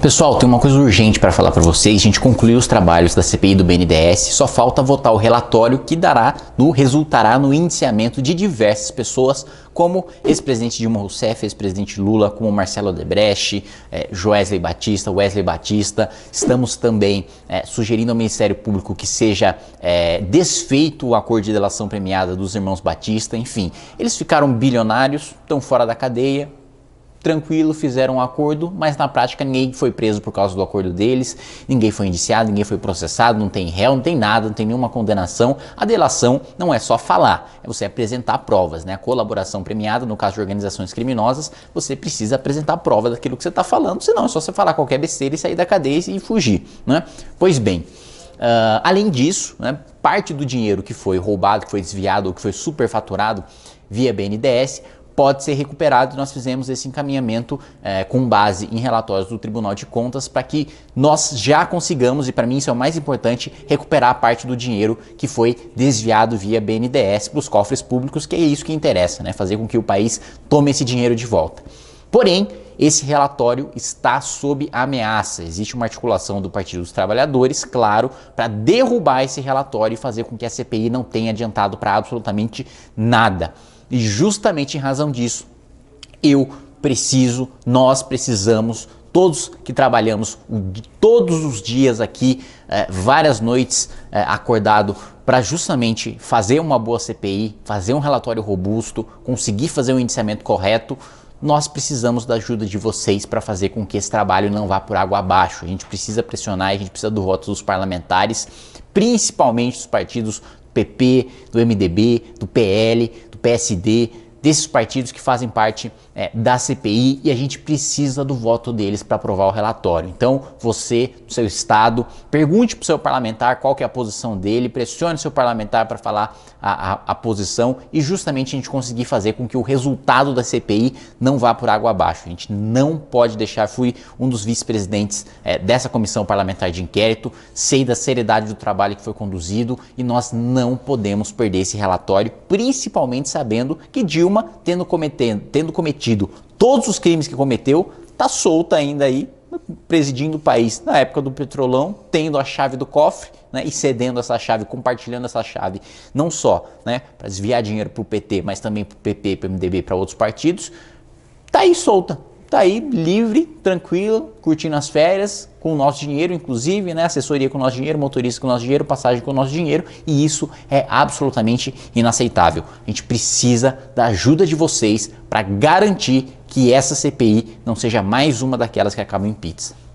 Pessoal, tem uma coisa urgente para falar para vocês. A gente concluiu os trabalhos da CPI do BNDES, só falta votar o relatório que dará no resultará no indiciamento de diversas pessoas, como ex-presidente Dilma Rousseff, ex-presidente Lula, como Marcelo Odebrecht, eh, Joesley Batista, Wesley Batista. Estamos também é, sugerindo ao Ministério Público que seja é, desfeito o acordo de delação premiada dos irmãos Batista. Enfim, eles ficaram bilionários, estão fora da cadeia, tranquilo, fizeram um acordo, mas na prática ninguém foi preso por causa do acordo deles, ninguém foi indiciado, ninguém foi processado, não tem réu, não tem nada, não tem nenhuma condenação. A delação não é só falar, é você apresentar provas, né? A colaboração premiada, no caso de organizações criminosas, você precisa apresentar prova daquilo que você está falando, senão é só você falar qualquer besteira e sair da cadeia e fugir, né? Pois bem. Uh, além disso, né, parte do dinheiro que foi roubado, que foi desviado ou que foi superfaturado via BNDES pode ser recuperado. Nós fizemos esse encaminhamento é, com base em relatórios do Tribunal de Contas para que nós já consigamos, e para mim isso é o mais importante, recuperar a parte do dinheiro que foi desviado via BNDES para os cofres públicos, que é isso que interessa, né? fazer com que o país tome esse dinheiro de volta. Porém, esse relatório está sob ameaça. Existe uma articulação do Partido dos Trabalhadores, claro, para derrubar esse relatório e fazer com que a CPI não tenha adiantado para absolutamente nada. E justamente em razão disso, eu preciso, nós precisamos todos que trabalhamos todos os dias aqui, é, várias noites é, acordado para justamente fazer uma boa CPI, fazer um relatório robusto, conseguir fazer um indiciamento correto, nós precisamos da ajuda de vocês para fazer com que esse trabalho não vá por água abaixo. A gente precisa pressionar, a gente precisa do voto dos parlamentares, principalmente dos partidos PP, do MDB, do PL, do PSD, desses partidos que fazem parte é, da CPI e a gente precisa do voto deles para aprovar o relatório. Então, você, seu estado, pergunte para o seu parlamentar qual que é a posição dele, pressione seu parlamentar para falar a, a, a, posição e justamente a gente conseguir fazer com que o resultado da CPI não vá por água abaixo. A gente não pode deixar, fui um dos vice-presidentes é, dessa comissão parlamentar de inquérito, sei da seriedade do trabalho que foi conduzido e nós não podemos perder esse relatório, principalmente sabendo que Dilma Dilma, tendo, cometendo, tendo cometido todos os crimes que cometeu, está solta ainda aí, presidindo o país na época do petrolão, tendo a chave do cofre né, e cedendo essa chave, compartilhando essa chave, não só né, para desviar dinheiro para o PT, mas também para o PP, para o MDB, para outros partidos, está aí solta tá aí livre, tranquilo, curtindo as férias, com o nosso dinheiro, inclusive, né? Assessoria com o nosso dinheiro, motorista com o nosso dinheiro, passagem com o nosso dinheiro, e isso é absolutamente inaceitável. A gente precisa da ajuda de vocês para garantir que essa CPI não seja mais uma daquelas que acabam em pizza.